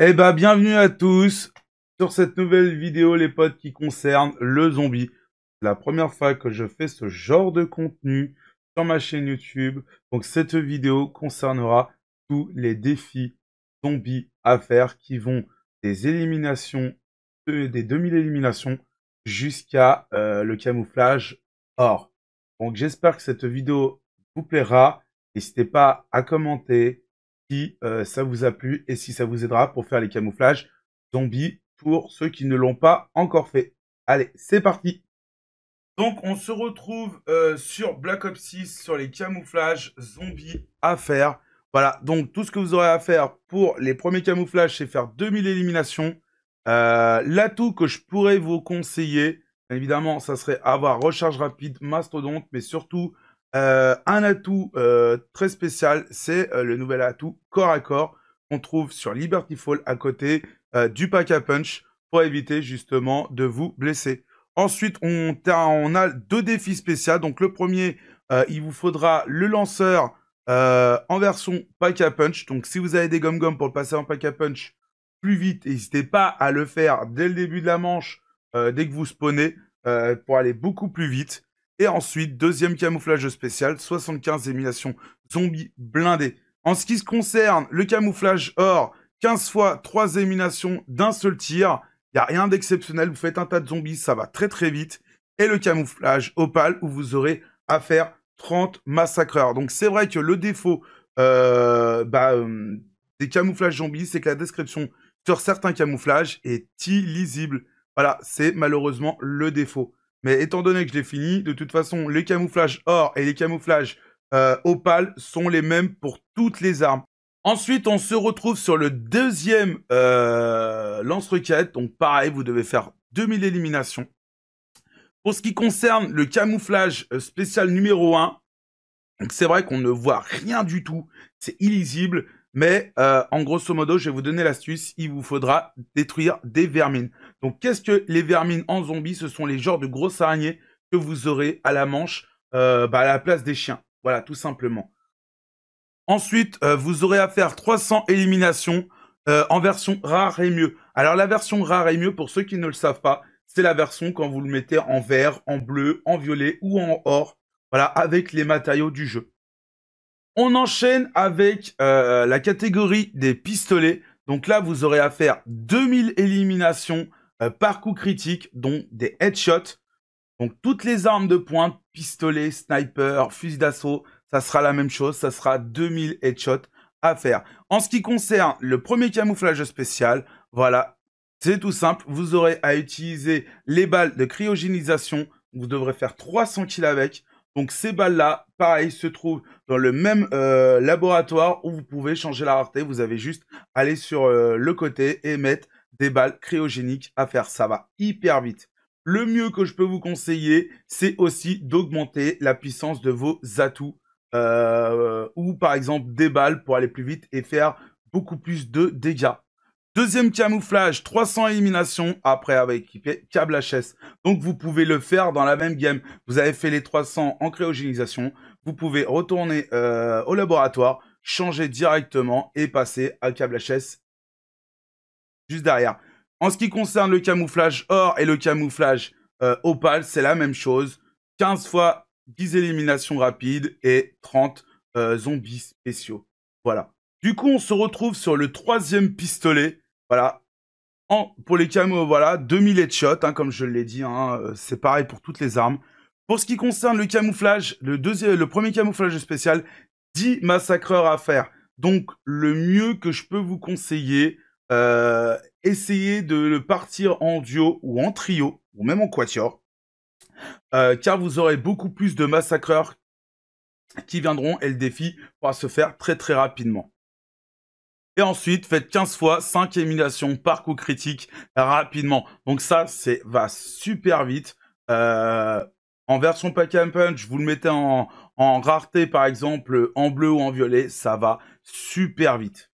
Eh ben, bienvenue à tous sur cette nouvelle vidéo, les potes, qui concerne le zombie. C'est la première fois que je fais ce genre de contenu sur ma chaîne YouTube. Donc, cette vidéo concernera tous les défis zombies à faire qui vont des éliminations, euh, des 2000 éliminations jusqu'à euh, le camouflage or. Donc, j'espère que cette vidéo vous plaira. N'hésitez pas à commenter, si euh, ça vous a plu et si ça vous aidera pour faire les camouflages zombies pour ceux qui ne l'ont pas encore fait. Allez, c'est parti Donc on se retrouve euh, sur Black Ops 6 sur les camouflages zombies à faire. Voilà, donc tout ce que vous aurez à faire pour les premiers camouflages, c'est faire 2000 éliminations. Euh, l'atout que je pourrais vous conseiller, évidemment, ça serait avoir recharge rapide, mastodonte, mais surtout euh, un atout euh, très spécial, c'est euh, le nouvel atout corps à corps qu'on trouve sur Liberty Fall à côté du pack à punch pour éviter justement de vous blesser. Ensuite, on, a, on a deux défis spéciaux. Donc le premier, il vous faudra le lanceur en version pack à punch. Donc si vous avez des gum gum pour le passer en pack à punch plus vite, n'hésitez pas à le faire dès le début de la manche, dès que vous spawnez, pour aller beaucoup plus vite. Et ensuite, deuxième camouflage spécial, 75 éminations zombies blindées. En ce qui se concerne le camouflage or, 15 fois 3 éminations d'un seul tir, il n'y a rien d'exceptionnel, vous faites un tas de zombies, ça va très très vite. Et le camouflage opale, où vous aurez à faire 30 massacreurs. Donc c'est vrai que le défaut euh, bah, euh, des camouflages zombies, c'est que la description sur certains camouflages est illisible. Voilà, c'est malheureusement le défaut. Mais étant donné que j'ai fini, de toute façon, les camouflages or et les camouflages euh, opales sont les mêmes pour toutes les armes. Ensuite, on se retrouve sur le deuxième euh, lance requête Donc pareil, vous devez faire 2000 éliminations. Pour ce qui concerne le camouflage euh, spécial numéro 1, c'est vrai qu'on ne voit rien du tout. C'est illisible. Mais en grosso modo, je vais vous donner l'astuce. Il vous faudra détruire des vermines. Donc, qu'est-ce que les vermines en zombie Ce sont les genres de grosses araignées que vous aurez à la manche, euh, bah, à la place des chiens. Voilà, tout simplement. Ensuite, euh, vous aurez à faire 300 éliminations euh, en version rare et mieux. Alors, la version rare et mieux, pour ceux qui ne le savent pas, c'est la version quand vous le mettez en vert, en bleu, en violet ou en or. Voilà, avec les matériaux du jeu. On enchaîne avec la catégorie des pistolets. Donc là, vous aurez à faire 2000 éliminations euh, par coup critique, dont des headshots. Donc toutes les armes de pointe, pistolet, sniper, fusil d'assaut, ça sera la même chose, ça sera 2000 headshots à faire. En ce qui concerne le premier camouflage spécial, voilà, c'est tout simple, vous aurez à utiliser les balles de cryogénisation, vous devrez faire 300 kills avec. Donc ces balles-là, pareil, se trouvent dans le même euh, laboratoire où vous pouvez changer la rareté. Vous avez juste aller sur euh, le côté et mettre des balles cryogéniques à faire. Ça va hyper vite. Le mieux que je peux vous conseiller, c'est aussi d'augmenter la puissance de vos atouts euh, ou par exemple des balles pour aller plus vite et faire beaucoup plus de dégâts. Deuxième camouflage, 300 éliminations après avoir équipé câble HS. Donc vous pouvez le faire dans la même game. Vous avez fait les 300 en cryogénisation. Vous pouvez retourner euh, au laboratoire, changer directement et passer à câble HS juste derrière. En ce qui concerne le camouflage or et le camouflage euh, opale, c'est la même chose. 15 fois 10 éliminations rapides et 30 euh, zombies spéciaux. Voilà. Du coup, on se retrouve sur le troisième pistolet. Voilà. pour les camos, voilà, 2000 headshots, hein, comme je l'ai dit. Hein, euh, c'est pareil pour toutes les armes. Pour ce qui concerne le camouflage, le, le premier camouflage spécial, 10 massacreurs à faire. Donc, le mieux que je peux vous conseiller, euh, essayez de le partir en duo ou en trio, ou même en quatuor, euh, car vous aurez beaucoup plus de massacreurs qui viendront et le défi pourra se faire très très rapidement. Et ensuite, faites 15 fois 5 éliminations par coup critique rapidement. Donc ça, c'est va super vite. Euh, en version pack and punch, vous le mettez en rareté par exemple, en bleu ou en violet, ça va super vite.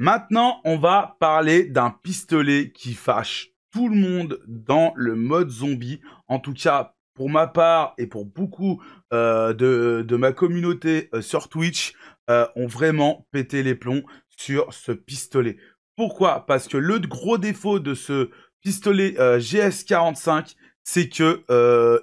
Maintenant, on va parler d'un pistolet qui fâche tout le monde dans le mode zombie. En tout cas, pour ma part et pour beaucoup euh, de, ma communauté euh, sur Twitch, euh, ont vraiment pété les plombs sur ce pistolet. Pourquoi Parce que le gros défaut de ce pistolet GS45, c'est que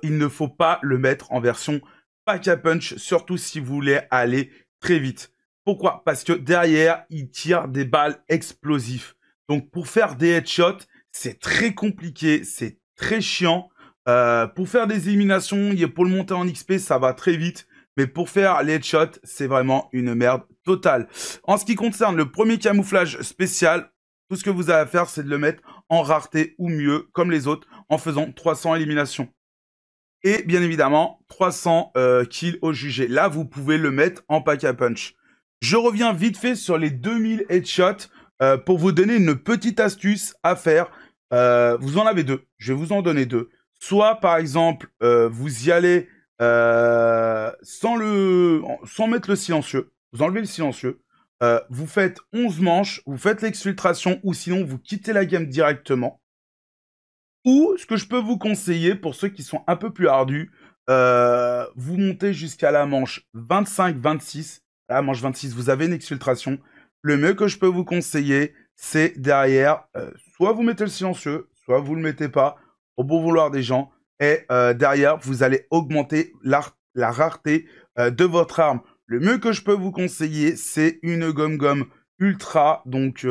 il ne faut pas le mettre en version pack a punch, surtout si vous voulez aller très vite. Pourquoi Parce que derrière, il tire des balles explosives. Donc pour faire des headshots, c'est très compliqué, c'est très chiant. Euh, pour faire des éliminations, pour le monter en XP, ça va très vite. Mais pour faire les headshots, c'est vraiment une merde totale. En ce qui concerne le premier camouflage spécial, tout ce que vous avez à faire, c'est de le mettre en rareté ou mieux, comme les autres, en faisant 300 éliminations. Et bien évidemment, 300 euh, kills au jugé. Là, vous pouvez le mettre en pack à punch. Je reviens vite fait sur les 2000 headshots euh, pour vous donner une petite astuce à faire. Euh, vous en avez deux. Je vais vous en donner deux. Soit, par exemple, euh, vous y allez sans, le, sans mettre le silencieux. Vous enlevez le silencieux. vous faites 11 manches, vous faites l'exfiltration ou sinon vous quittez la game directement. Ou ce que je peux vous conseiller pour ceux qui sont un peu plus ardus, vous montez jusqu'à la manche 25-26 la manche 26, vous avez une exfiltration. Le mieux que je peux vous conseiller, c'est derrière, euh, soit vous mettez le silencieux, soit vous le mettez pas, au bon vouloir des gens. Et euh, derrière, vous allez augmenter la, rareté euh, de votre arme. Le mieux que je peux vous conseiller, c'est une gomme gomme ultra, donc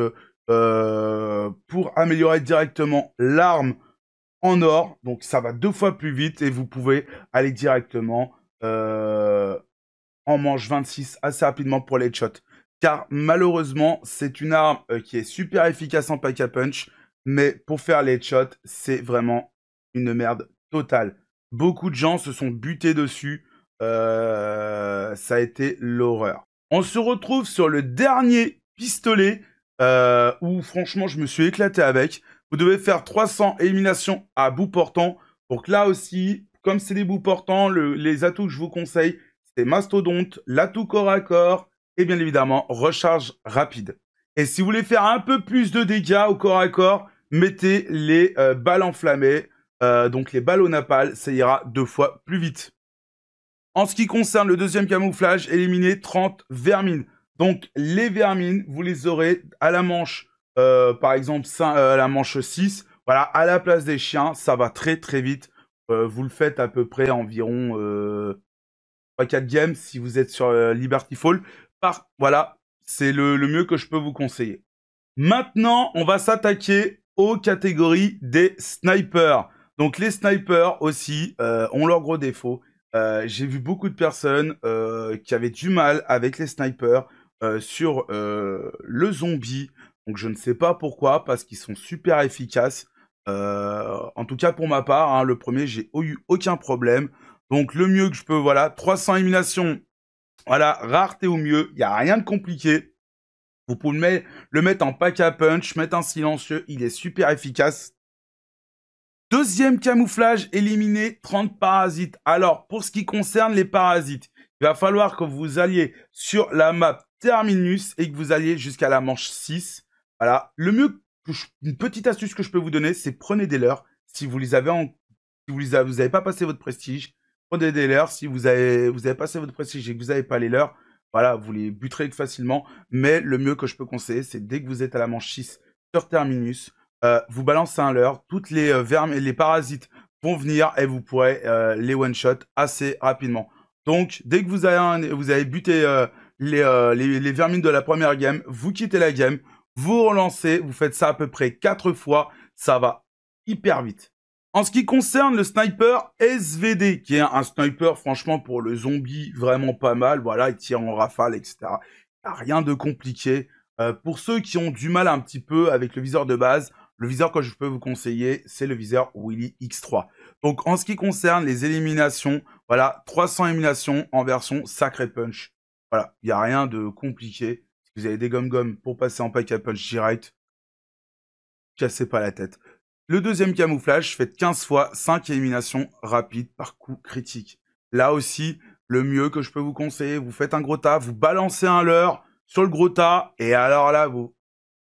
pour améliorer directement l'arme en or. Donc ça va deux fois plus vite et vous pouvez aller directement on manche 26 assez rapidement pour les shots. Car malheureusement, c'est une arme euh, qui est super efficace en pack à punch, mais pour faire les shots, c'est vraiment une merde totale. Beaucoup de gens se sont butés dessus. Euh, ça a été l'horreur. On se retrouve sur le dernier pistolet euh, où franchement je me suis éclaté avec. Vous devez faire 300 éliminations à bout portant. Donc là aussi, comme c'est des bouts portants, les atouts que je vous conseille, c'est Mastodonte, l'atout corps à corps et bien évidemment recharge rapide. Et si vous voulez faire un peu plus de dégâts au corps à corps, mettez les euh, balles enflammées, euh, donc les balles au napal, ça ira deux fois plus vite. En ce qui concerne le deuxième camouflage, éliminez 30 vermines. Donc les vermines, vous les aurez à la manche, euh, par exemple à la manche 6, voilà, à la place des chiens, ça va très très vite. vous le faites à peu près environ 3-4 games si vous êtes sur euh, Liberty Fall. Par, voilà, c'est le, mieux que je peux vous conseiller. Maintenant, on va s'attaquer aux catégories des snipers. Donc les snipers aussi euh, ont leurs gros défauts. Euh, j'ai vu beaucoup de personnes qui avaient du mal avec les snipers sur le zombie. Donc je ne sais pas pourquoi, parce qu'ils sont super efficaces. en tout cas pour ma part, hein, le premier, j'ai eu aucun problème. Donc le mieux que je peux, voilà, 300 éliminations. Voilà, rareté au mieux, il n'y a rien de compliqué. Vous pouvez le mettre en pack à punch, mettre un silencieux, il est super efficace. Deuxième camouflage, éliminer 30 parasites. Alors, pour ce qui concerne les parasites, il va falloir que vous alliez sur la map Terminus et que vous alliez jusqu'à la manche 6. Voilà, le mieux, une petite astuce que je peux vous donner, c'est prenez des leurs. Si vous les avez si vous les vous n'avez pas passé votre prestige, des leurs. Si vous avez, vous avez passé votre prestige et que vous n'avez pas les leurs, voilà, vous les buterez facilement. Mais le mieux que je peux conseiller, c'est dès que vous êtes à la manche 6 sur Terminus, euh, vous balancez un leurre. Toutes les, euh, vermes et les parasites vont venir et vous pourrez euh, les one-shot assez rapidement. Donc, dès que vous avez, un, vous avez buté les, les, vermines de la première game, vous quittez la game, vous relancez, vous faites ça à peu près 4 fois. Ça va hyper vite. En ce qui concerne le sniper SVD, qui est un sniper franchement pour le zombie vraiment pas mal, voilà, il tire en rafale, etc. a Rien de compliqué. Euh, pour ceux qui ont du mal un petit peu avec le viseur de base, le viseur que je peux vous conseiller, c'est le viseur Willy X3. Donc en ce qui concerne les éliminations, voilà, 300 éliminations en version sacré punch. Voilà, il n'y a rien de compliqué. Si vous avez des gommes-gommes pour passer en pack à punch direct, cassez pas la tête. Le deuxième camouflage, faites 15 fois 5 éliminations rapides par coup critique. Là aussi, le mieux que je peux vous conseiller, vous faites un gros tas, vous balancez un leurre sur le gros tas, et alors là, vous,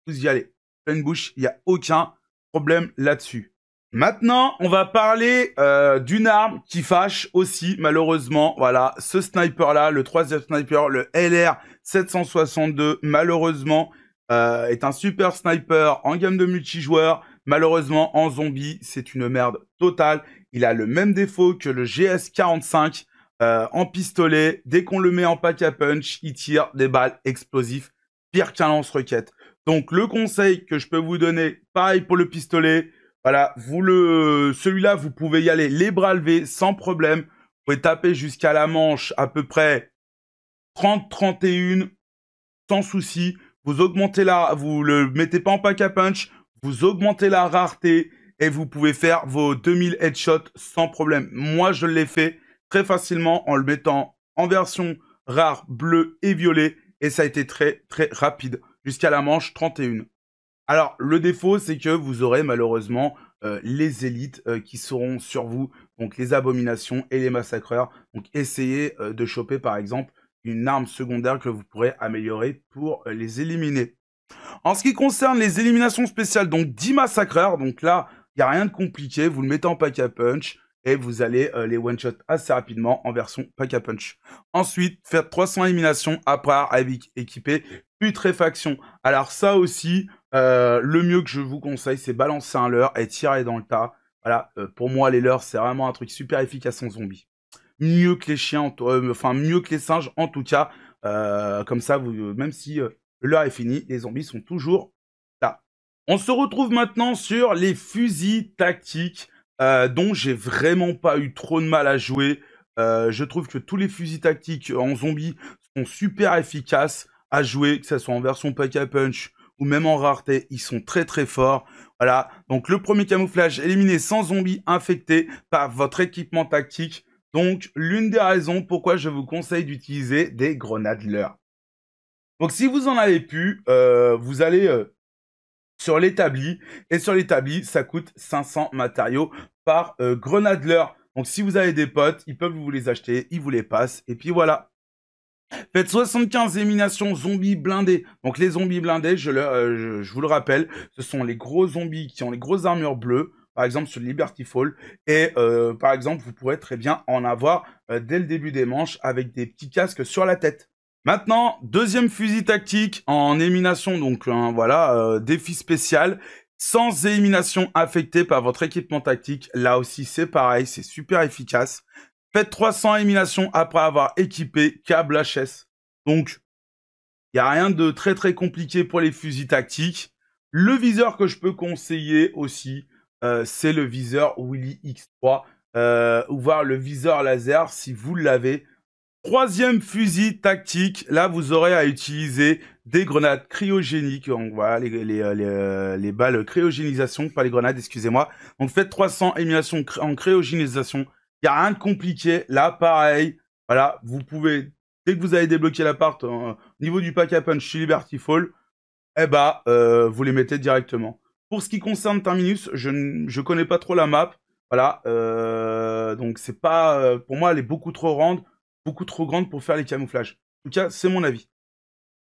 vous y allez. Pleine bouche, il n'y a aucun problème là-dessus. Maintenant, on va parler euh, d'une arme qui fâche aussi, malheureusement. Voilà, ce sniper-là, le troisième sniper, le LR762, malheureusement, euh, est un super sniper en gamme de multijoueur Malheureusement, en zombie, c'est une merde totale. Il a le même défaut que le GS45 euh, en pistolet. Dès qu'on le met en pack à punch, il tire des balles explosives, pire qu'un lance-roquette. Donc le conseil que je peux vous donner, pareil pour le pistolet, voilà, vous le, celui-là, vous pouvez y aller les bras levés sans problème. Vous pouvez taper jusqu'à la manche à peu près 30-31 sans souci. Vous augmentez là, vous le mettez pas en pack à punch, vous augmentez la rareté et vous pouvez faire vos 2000 headshots sans problème. Moi, je l'ai fait très facilement en le mettant en version rare bleu et violet et ça a été très très rapide jusqu'à la manche 31. Alors, le défaut, c'est que vous aurez malheureusement euh, les élites euh, qui seront sur vous, donc les abominations et les massacreurs. Donc, essayez euh, de choper, par exemple, une arme secondaire que vous pourrez améliorer pour les éliminer. En ce qui concerne les éliminations spéciales, donc 10 massacreurs, donc là, il n'y a rien de compliqué, vous le mettez en pack à punch, et vous allez euh, les one-shot assez rapidement en version pack à punch. Ensuite, faites 300 éliminations à part avec équipé putréfaction. Alors ça aussi, euh, le mieux que je vous conseille, c'est balancer un leurre et tirer dans le tas. Voilà, euh, pour moi, les leurres, c'est vraiment un truc super efficace en zombie. Mieux que les chiens, enfin mieux que les singes en tout cas. comme ça, même si L'heure est finie, les zombies sont toujours là. On se retrouve maintenant sur les fusils tactiques, euh, dont j'ai vraiment pas eu trop de mal à jouer. Euh, je trouve que tous les fusils tactiques en zombies sont super efficaces à jouer, que ce soit en version pack a punch ou même en rareté, ils sont très très forts. Voilà, donc le premier camouflage, éliminé sans zombies infectés par votre équipement tactique. Donc l'une des raisons pourquoi je vous conseille d'utiliser des grenades l'heure. Donc si vous en avez pu, euh, vous allez euh, sur l'établi. Et sur l'établi, ça coûte 500 matériaux par grenade euh, grenadleur. Donc si vous avez des potes, ils peuvent vous les acheter, ils vous les passent. Et puis voilà. Faites 75 éminations zombies blindés. Donc les zombies blindés, je, vous le rappelle, ce sont les gros zombies qui ont les grosses armures bleues par exemple sur Liberty Fall. Et par exemple, vous pourrez très bien en avoir dès le début des manches avec des petits casques sur la tête. Maintenant, deuxième fusil tactique en émination. donc hein, voilà, euh, défi spécial, sans élimination affectée par votre équipement tactique. Là aussi, c'est pareil, c'est super efficace. Faites 300 éliminations après avoir équipé câble HS. Donc, il n'y a rien de très très compliqué pour les fusils tactiques. Le viseur que je peux conseiller aussi, euh, c'est le viseur Willy X3, euh, ou voir le viseur laser si vous l'avez. Troisième fusil tactique, là vous aurez à utiliser des grenades cryogéniques, donc voilà, les, les, euh, euh, les, balles cryogénisation, pas les grenades, excusez-moi. Donc faites 300 émulations en cryogénisation, il n'y a rien de compliqué, là pareil, voilà, vous pouvez, dès que vous avez débloqué l'appart, au euh, niveau du pack à punch chez Liberty Fall, eh ben, vous les mettez directement. Pour ce qui concerne Terminus, je ne connais pas trop la map, voilà, donc c'est pas, pour moi elle est beaucoup trop grande beaucoup trop grande pour faire les camouflages. En tout cas, c'est mon avis.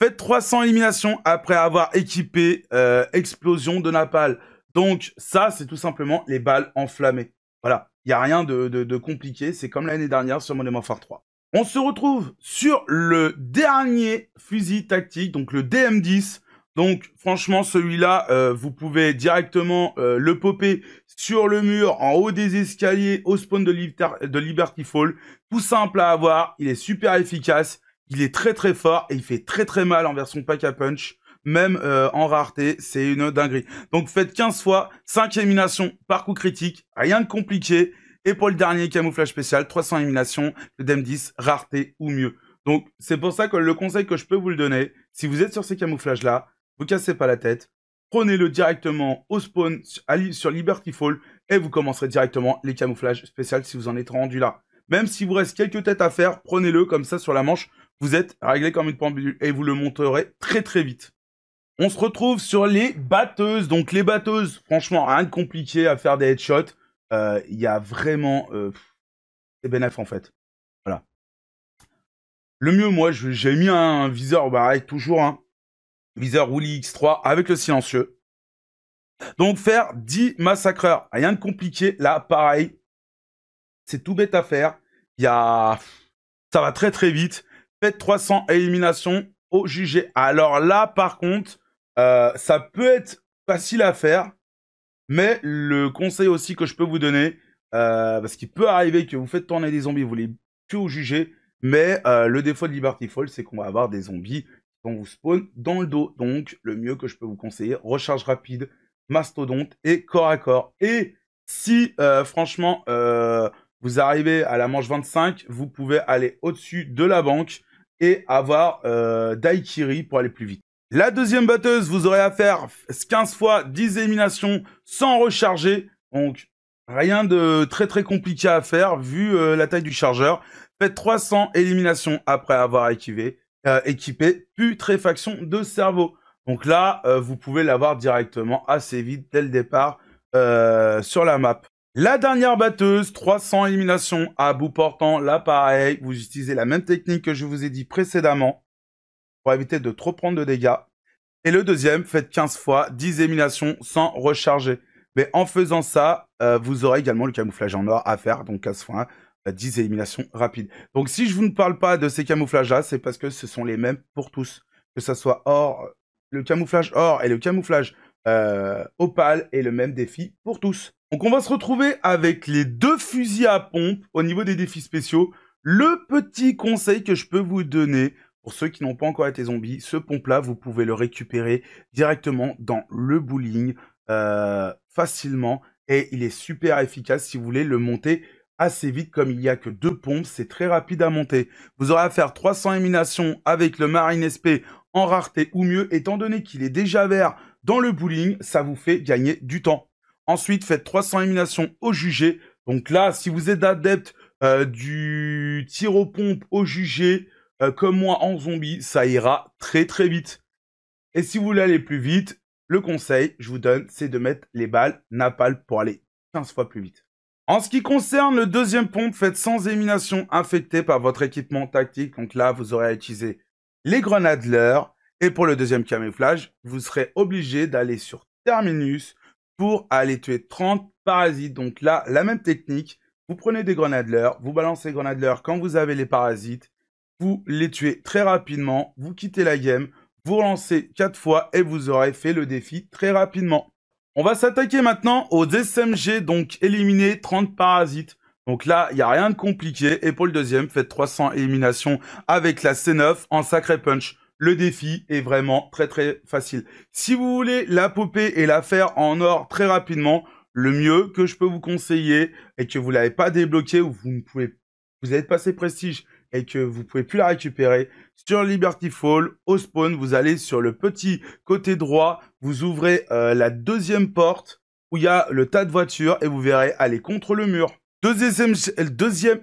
Faites 300 éliminations après avoir équipé euh, explosion de napal. Donc ça, c'est tout simplement les balles enflammées. Voilà, il n'y a rien de, de, de compliqué, c'est comme l'année dernière sur Modern Warfare 3. On se retrouve sur le dernier fusil tactique, donc le DM10. Donc franchement, celui-là, euh, vous pouvez directement euh, le popper sur le mur, en haut des escaliers, au spawn de, Liberty Fall. Tout simple à avoir, il est super efficace, il est très très fort et il fait très très mal en version pack à punch. Même euh, en rareté, c'est une dinguerie. Donc faites 15 fois, 5 éliminations par coup critique, rien de compliqué. Et pour le dernier camouflage spécial, 300 éliminations, le DEM10, rareté ou mieux. Donc c'est pour ça que le conseil que je peux vous le donner, si vous êtes sur ces camouflages-là, vous cassez pas la tête, prenez-le directement au spawn sur Liberty Fall et vous commencerez directement les camouflages spéciaux si vous en êtes rendu là. Même si vous reste quelques têtes à faire, prenez-le comme ça sur la manche, vous êtes réglé comme une pendule et vous le monterez très très vite. On se retrouve sur les batteuses. Donc les batteuses, franchement, rien de compliqué à faire des headshots. Euh, il y a vraiment... Euh, c'est en fait. Voilà. Le mieux, moi, j'ai mis un, viseur, bah, toujours, un. Hein. Viseur Wooly X3 avec le silencieux. Donc faire 10 massacreurs, rien de compliqué. Là, pareil, c'est tout bête à faire. Il y a... Ça va très très vite. Faites 300 éliminations au jugé. Alors là, par contre, euh, ça peut être facile à faire. Mais le conseil aussi que je peux vous donner, euh, parce qu'il peut arriver que vous faites tourner des zombies, vous les plus au jugé. Mais euh, le défaut de Liberty Fall, c'est qu'on va avoir des zombies vous spawn dans le dos. Donc, le mieux que je peux vous conseiller, recharge rapide, mastodonte et corps à corps. Et si, euh, franchement, euh, vous arrivez à la manche 25, vous pouvez aller au-dessus de la banque et avoir euh, Daikiri pour aller plus vite. La deuxième batteuse, vous aurez à faire 15 fois 10 éliminations sans recharger. Donc, rien de très très compliqué à faire vu la taille du chargeur. Faites 300 éliminations après avoir activé. Euh, équipé putréfaction de cerveau. Donc là, euh, vous pouvez l'avoir directement assez vite dès le départ euh, sur la map. La dernière batteuse, 300 éliminations à bout portant, l'appareil. vous utilisez la même technique que je vous ai dit précédemment pour éviter de trop prendre de dégâts. Et le deuxième, faites 15 fois 10 éliminations sans recharger. Mais en faisant ça, vous aurez également le camouflage en or à faire, donc à ce point 10 éliminations rapides. Donc si je vous ne parle pas de ces camouflages-là, c'est parce que ce sont les mêmes pour tous. Que ce soit or, le camouflage or et le camouflage euh, opale est le même défi pour tous. Donc on va se retrouver avec les deux fusils à pompe au niveau des défis spéciaux. Le petit conseil que je peux vous donner pour ceux qui n'ont pas encore été zombies, ce pompe-là, vous pouvez le récupérer directement dans le bowling euh, facilement et il est super efficace si vous voulez le monter assez vite comme il n'y a que deux pompes, c'est très rapide à monter. Vous aurez à faire 300 éminations avec le Marine SP en rareté ou mieux, étant donné qu'il est déjà vert dans le bowling, ça vous fait gagner du temps. Ensuite, faites 300 éminations au jugé. Donc là, si vous êtes adepte euh, du tir aux pompes au jugé, euh, comme moi en zombie, ça ira très très vite. Et si vous voulez aller plus vite, le conseil, je vous donne, c'est de mettre les balles napal pour aller 15 fois plus vite. En ce qui concerne le deuxième pompe, faites sans élimination affectée par votre équipement tactique. Donc là, vous aurez à utiliser les grenades leur. Et pour le deuxième camouflage, vous serez obligé d'aller sur Terminus pour aller tuer 30 parasites. Donc là, la même technique. Vous prenez des grenades leur, vous balancez les grenades leur quand vous avez les parasites. Vous les tuez très rapidement, vous quittez la game, vous relancez 4 fois et vous aurez fait le défi très rapidement. On va s'attaquer maintenant aux SMG, donc éliminer 30 parasites. Donc là, il n'y a rien de compliqué. Et pour le deuxième, faites 300 éliminations avec la C9 en sacré punch. Le défi est vraiment très très facile. Si vous voulez la popper et la faire en or très rapidement, le mieux que je peux vous conseiller et que vous l'avez pas débloqué ou vous ne pouvez, vous êtes passé prestige et que vous pouvez plus la récupérer, sur Liberty Fall, au spawn, vous allez sur le petit côté droit, vous ouvrez euh, la deuxième porte où il y a le tas de voitures et vous verrez aller contre le mur. deuxième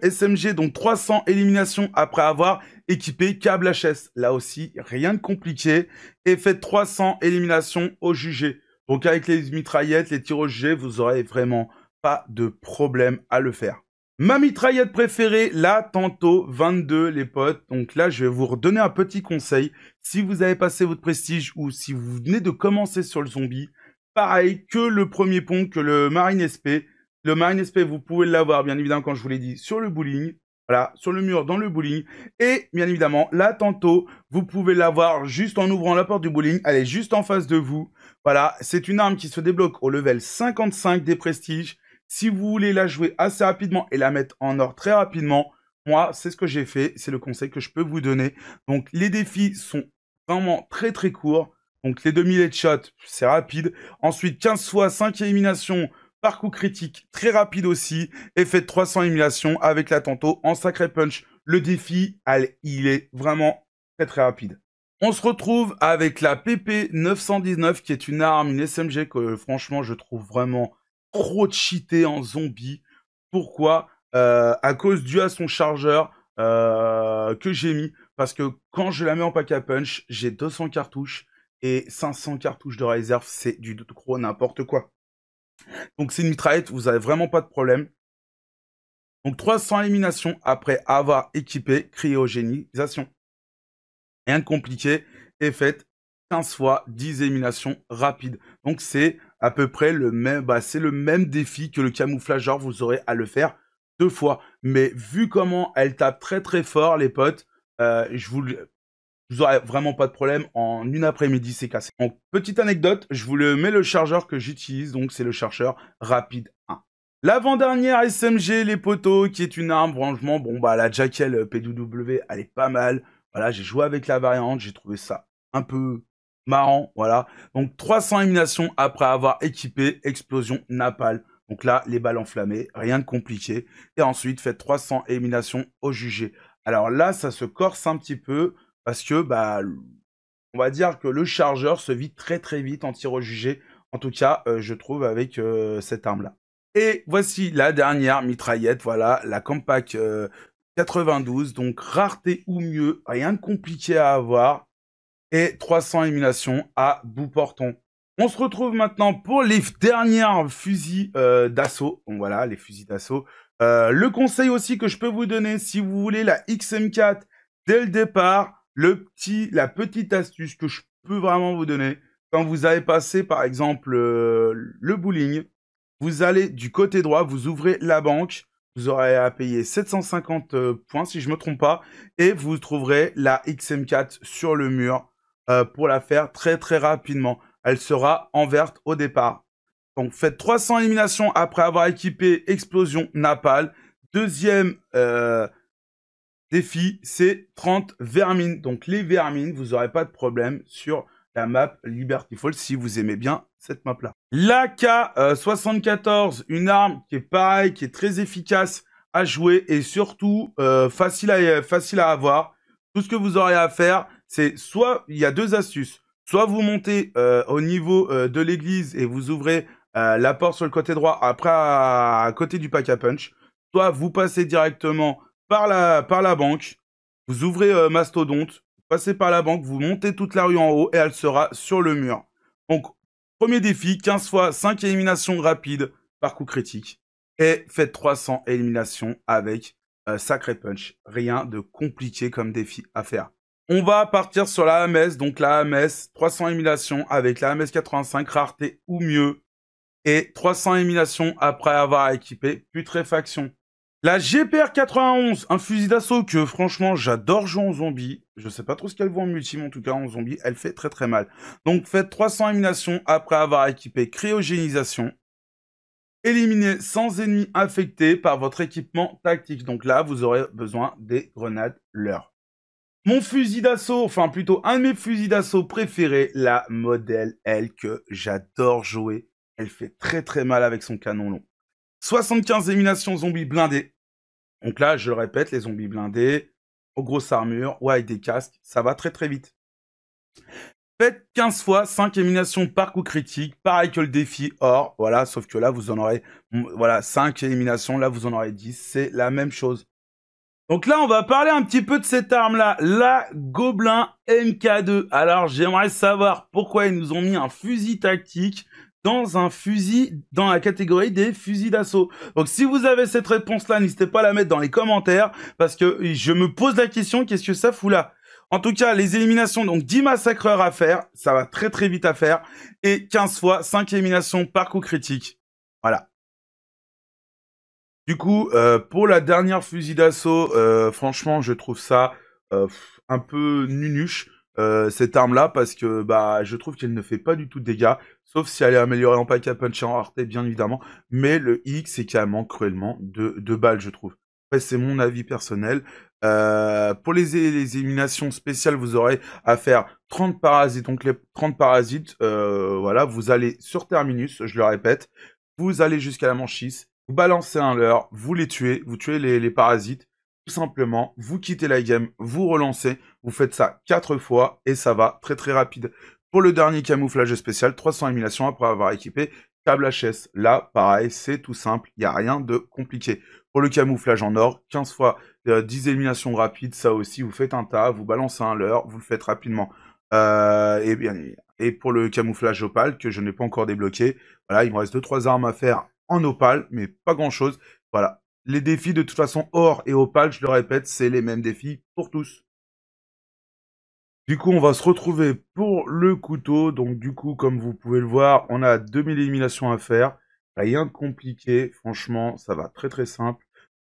SMG, donc 300 éliminations après avoir équipé câble HS. Là aussi, rien de compliqué. Et faites 300 éliminations au jugé. Donc avec les mitraillettes, les tirs au jugé, vous aurez vraiment pas de problème à le faire. Ma mitraillette préférée, la Tanto 22 les potes. Donc là, je vais vous redonner un petit conseil. Si vous avez passé votre prestige ou si vous venez de commencer sur le zombie, pareil que le premier pont, que le Marine SP. Le Marine SP, vous pouvez l'avoir, bien évidemment, quand je vous l'ai dit, sur le bowling. Voilà, sur le mur, dans le bowling. Et bien évidemment, la Tanto, vous pouvez l'avoir juste en ouvrant la porte du bowling. Elle est juste en face de vous. Voilà, c'est une arme qui se débloque au level 55 des prestiges si vous voulez la jouer assez rapidement et la mettre en or très rapidement, moi, c'est ce que j'ai fait. C'est le conseil que je peux vous donner. Donc, les défis sont vraiment très très courts. Donc, les 2000 headshots, c'est rapide. Ensuite, 15 fois 5 éliminations par coup critique, très rapide aussi. Et faites 300 éliminations avec la tanto en sacré punch. Le défi, il est vraiment très très rapide. On se retrouve avec la PP919 qui est une arme, une SMG que franchement je trouve vraiment trop cheaté en zombie. Pourquoi euh, À cause du à son chargeur euh, que j'ai mis. Parce que quand je la mets en pack à punch, j'ai 200 cartouches et 500 cartouches de réserve. C'est du gros n'importe quoi. Donc c'est une mitraillette, vous n'avez vraiment pas de problème. Donc 300 éliminations après avoir équipé cryogénisation. Rien de compliqué. Et faites 15 fois 10 éliminations rapides. Donc c'est à peu près le même, bah, c'est le même défi que le camouflage, vous aurez à le faire deux fois. Mais vu comment elle tape très très fort, les potes, euh, je vous, vous aurez vraiment pas de problème. En une après-midi, c'est cassé. Donc, petite anecdote, je vous le mets le chargeur que j'utilise, donc c'est le chargeur rapide 1. L'avant-dernière SMG, les poteaux, qui est une arme, franchement, bon, bah, la Jackal PW elle est pas mal. Voilà, j'ai joué avec la variante, j'ai trouvé ça un peu marrant, voilà. Donc 300 éliminations après avoir équipé Explosion Napal. Donc là, les balles enflammées, rien de compliqué. Et ensuite, faites 300 éliminations au jugé. Alors là, ça se corse un petit peu parce que, bah, on va dire que le chargeur se vit très très vite en tir au jugé. En tout cas, euh, je trouve avec euh, cette arme-là. Et voici la dernière mitraillette, voilà, la Compact euh, 92. Donc rareté ou mieux, rien de compliqué à avoir et 300 émulations à bout portant. On se retrouve maintenant pour les dernières fusils euh, d'assaut. voilà, les fusils d'assaut. Euh, le conseil aussi que je peux vous donner, si vous voulez la XM4 dès le départ, le petit, la petite astuce que je peux vraiment vous donner, quand vous avez passé par exemple euh, le bowling, vous allez du côté droit, vous ouvrez la banque, vous aurez à payer 750 points si je ne me trompe pas, et vous trouverez la XM4 sur le mur euh, pour la faire très très rapidement. Elle sera en verte au départ. Donc faites 300 éliminations après avoir équipé Explosion Napal. Deuxième euh, défi, c'est 30 vermines. Donc les vermines, vous n'aurez pas de problème sur la map Liberty Falls si vous aimez bien cette map-là. k 74 euh, une arme qui est pareille, qui est très efficace à jouer et surtout facile à avoir. Tout ce que vous aurez à faire, c'est soit il y a deux astuces. Soit vous montez euh, au niveau euh, de l'église et vous ouvrez euh, la porte sur le côté droit après à, côté du pack à punch. Soit vous passez directement par la, par la banque, vous ouvrez Mastodonte, vous passez par la banque, vous montez toute la rue en haut et elle sera sur le mur. Donc, premier défi, 15 fois 5 éliminations rapides par coup critique et faites 300 éliminations avec Sacré Punch. Rien de compliqué comme défi à faire. On va partir sur la AMS, donc la AMS 300 émulation avec la AMS 85 rareté ou mieux et 300 émulations après avoir équipé putréfaction. La GPR 91, un fusil d'assaut que franchement j'adore jouer en zombie. Je sais pas trop ce qu'elle vaut en multi, mais en tout cas en zombie, elle fait très très mal. Donc faites 300 émulations après avoir équipé cryogénisation. Éliminez 100 ennemis infectés par votre équipement tactique. Donc là, vous aurez besoin des grenades leur. Mon fusil d'assaut, enfin plutôt un de mes fusils d'assaut préférés, la modèle L que j'adore jouer. Elle fait très très mal avec son canon long. 75 éminations zombies blindés. Donc là, je le répète, les zombies blindés, aux grosses armures, ouais, avec des casques, ça va très très vite. Faites 15 fois 5 éminations par coup critique, pareil que le défi or, voilà, sauf que là vous en aurez voilà, 5 éliminations, là vous en aurez 10, c'est la même chose. Donc là, on va parler un petit peu de cette arme-là, la Gobelin MK2. Alors, j'aimerais savoir pourquoi ils nous ont mis un fusil tactique dans un fusil, dans la catégorie des fusils d'assaut. Donc si vous avez cette réponse-là, n'hésitez pas à la mettre dans les commentaires, parce que je me pose la question, qu'est-ce que ça fout là en tout cas, les éliminations, donc 10 massacreurs à faire, ça va très très vite à faire, et 15 fois 5 éliminations par coup critique. Voilà, du coup, euh, pour la dernière fusil d'assaut, euh, franchement, je trouve ça euh, un peu nunuche, cette arme-là, parce que bah, je trouve qu'elle ne fait pas du tout de dégâts, sauf si elle est améliorée en pack à punch et en arté, bien évidemment. Mais le X, c'est qu'elle manque cruellement de, de balles, je trouve. Après, c'est mon avis personnel. pour les, les, éliminations spéciales, vous aurez à faire 30 parasites. Donc les 30 parasites, voilà, vous allez sur Terminus, je le répète, vous allez jusqu'à la manchisse, vous balancez un leurre, vous les tuez, vous tuez les, parasites, tout simplement, vous quittez la game, vous relancez, vous faites ça 4 fois et ça va très très rapide. Pour le dernier camouflage spécial, 300 éliminations après avoir équipé câble HS. Là, pareil, c'est tout simple, il n'y a rien de compliqué. Pour le camouflage en or, 15 fois 10 euh, éliminations rapides, ça aussi, vous faites un tas, vous balancez un leurre, vous le faites rapidement. Euh, et bien, et pour le camouflage opale, que je n'ai pas encore débloqué, voilà, il me reste 2-3 armes à faire en opale, mais pas grand-chose. Voilà. Les défis, de toute façon, or et opale, je le répète, c'est les mêmes défis pour tous. Du coup, on va se retrouver pour le couteau. Donc, du coup, comme vous pouvez le voir, on a 2000 éliminations à faire. Rien de compliqué. Franchement, ça va très très simple.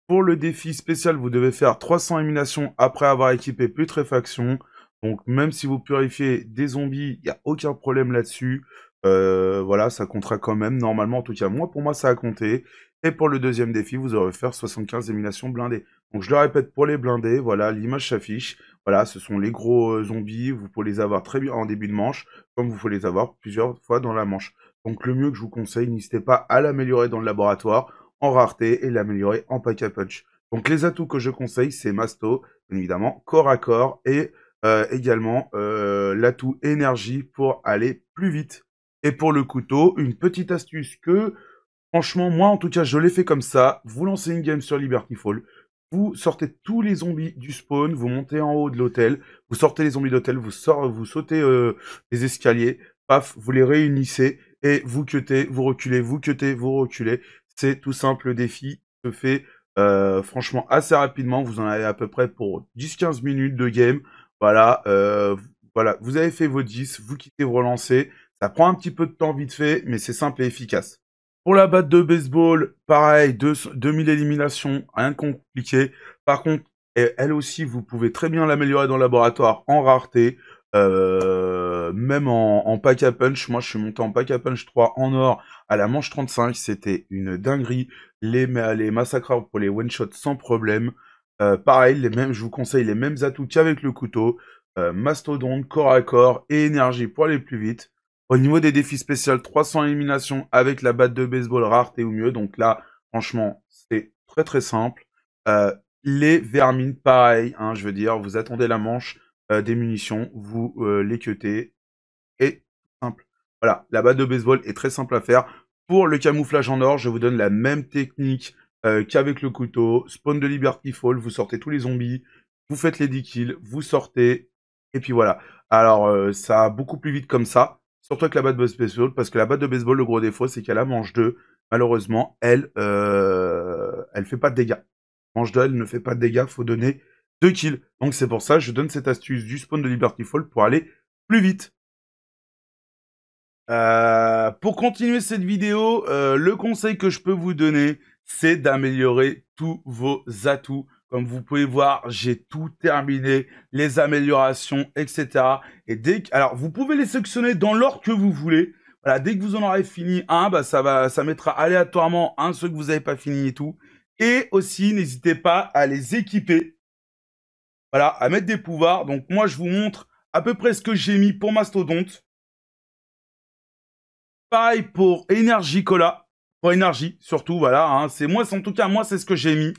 Pour le défi spécial, vous devez faire 300 éliminations après avoir équipé Putréfaction. Donc, même si vous purifiez des zombies, il n'y a aucun problème là-dessus. Euh, voilà, ça comptera quand même, normalement, en tout cas, moi, pour moi, ça a compté. Et pour le deuxième défi, vous aurez faire 75 émulations blindées. Donc, je le répète, pour les blindés, voilà, l'image s'affiche. Voilà, ce sont les gros euh, zombies, vous pouvez les avoir très bien en début de manche, comme vous pouvez les avoir plusieurs fois dans la manche. Donc, le mieux que je vous conseille, n'hésitez pas à l'améliorer dans le laboratoire, en rareté, et l'améliorer en pack à punch. Donc, les atouts que je conseille, c'est Masto, bien évidemment, corps à corps, et euh, également l'atout énergie pour aller plus vite. Et pour le couteau, une petite astuce que, franchement, moi en tout cas, je l'ai fait comme ça. Vous lancez une game sur Liberty Fall, vous sortez tous les zombies du spawn, vous montez en haut de l'hôtel, vous sortez les zombies d'hôtel, vous, vous sautez euh, les escaliers, paf, vous les réunissez et vous cutez, vous reculez, vous cutez, vous reculez. C'est tout simple, le défi se fait euh, franchement assez rapidement. Vous en avez à peu près pour 10-15 minutes de game. Voilà, euh, voilà, vous avez fait vos 10, vous quittez, vous relancez. Ça prend un petit peu de temps vite fait, mais c'est simple et efficace. Pour la batte de baseball, pareil, 2000 éliminations, rien de compliqué. Par contre, e, elle aussi, vous pouvez très bien l'améliorer dans le laboratoire en rareté. Euh, même en, pack à punch, moi je suis monté en pack à punch 3 en or à la manche 35, c'était une dinguerie. Les, les pour les one shot sans problème. Euh, pareil, les mêmes, je vous conseille les mêmes atouts qu'avec le couteau. Euh, mastodonte, corps à corps et énergie pour aller plus vite. Au niveau des défis spéciaux, 300 éliminations avec la batte de baseball rareté ou mieux. Donc là, franchement, c'est très très simple. Euh, les vermines, pareil, hein, je veux dire, vous attendez la manche euh, des munitions, vous euh, les queutez. Et simple. Voilà, la batte de baseball est très simple à faire. Pour le camouflage en or, je vous donne la même technique qu'avec le couteau. Spawn de Liberty Fall, vous sortez tous les zombies, vous faites les 10 kills, vous sortez, et puis voilà. Alors, ça a beaucoup plus vite comme ça. Surtout que la batte de baseball, parce que la batte de baseball, le gros défaut, c'est qu'elle a manche 2. Malheureusement, elle, euh, elle fait pas de dégâts. Manche 2, elle ne fait pas de dégâts, faut donner 2 kills. Donc c'est pour ça, que je donne cette astuce du spawn de Liberty Fall pour aller plus vite. Euh, pour continuer cette vidéo, euh, le conseil que je peux vous donner, c'est d'améliorer tous vos atouts comme vous pouvez voir, j'ai tout terminé, les améliorations, etc. Et dès que, alors vous pouvez les sectionner dans l'ordre que vous voulez. Voilà, dès que vous en aurez fini un, bah ça va, ça mettra aléatoirement un ceux que vous n'avez pas fini et tout. Et aussi, n'hésitez pas à les équiper. Voilà, à mettre des pouvoirs. Donc moi, je vous montre à peu près ce que j'ai mis pour Mastodonte. Pareil pour énergie, Cola, pour énergie surtout, voilà. Hein. C'est moi, en tout cas, moi, c'est ce que j'ai mis.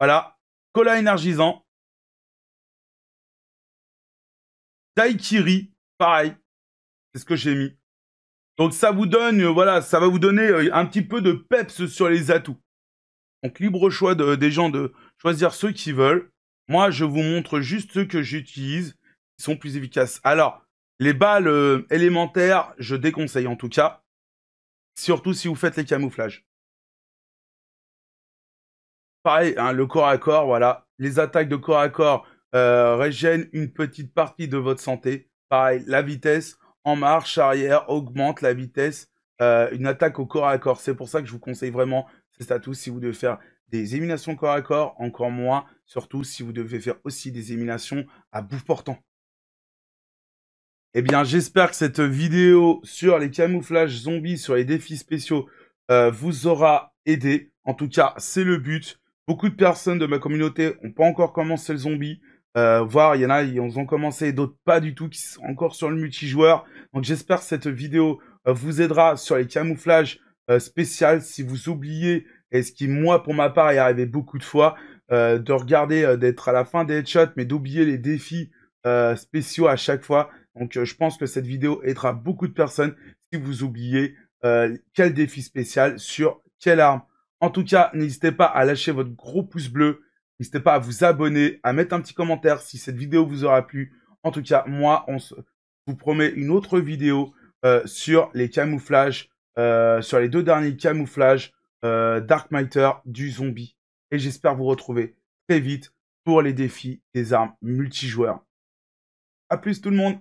Voilà, cola énergisant. Daikiri, pareil. C'est ce que j'ai mis. Donc ça vous donne, euh, voilà, ça va vous donner euh, un petit peu de peps sur les atouts. Donc libre choix des gens de choisir ceux qu'ils veulent. Moi, je vous montre juste ceux que j'utilise, qui sont plus efficaces. Alors, les balles euh, élémentaires, je déconseille en tout cas. Surtout si vous faites les camouflages pareil, hein, le corps à corps, voilà. Les attaques de corps à corps euh, régènent une petite partie de votre santé. Pareil, la vitesse en marche arrière augmente la vitesse. Euh, une attaque au corps à corps. C'est pour ça que je vous conseille vraiment cet atout si vous devez faire des éminations corps à corps, encore moins, surtout si vous devez faire aussi des éminations à bout portant. Eh bien, j'espère que cette vidéo sur les camouflages zombies, sur les défis spéciaux, euh, vous aura aidé. En tout cas, c'est le but. Beaucoup de personnes de ma communauté n'ont pas encore commencé le zombie. Euh, voire il y en a ils ont commencé d'autres pas du tout qui sont encore sur le multijoueur. Donc j'espère que cette vidéo euh, vous aidera sur les camouflages euh, spéciaux si vous oubliez et ce qui moi pour ma part est arrivé beaucoup de fois euh, de regarder d'être à la fin des headshots mais d'oublier les défis spéciaux à chaque fois. Donc je pense que cette vidéo aidera beaucoup de personnes si vous oubliez quel défi spécial sur quelle arme. En tout cas, n'hésitez pas à lâcher votre gros pouce bleu. N'hésitez pas à vous abonner, à mettre un petit commentaire si cette vidéo vous aura plu. En tout cas, moi, on se, vous promet une autre vidéo euh, sur les camouflages, euh, sur les deux derniers camouflages euh, Dark Miter du zombie. Et j'espère vous retrouver très vite pour les défis des armes multijoueurs. A plus tout le monde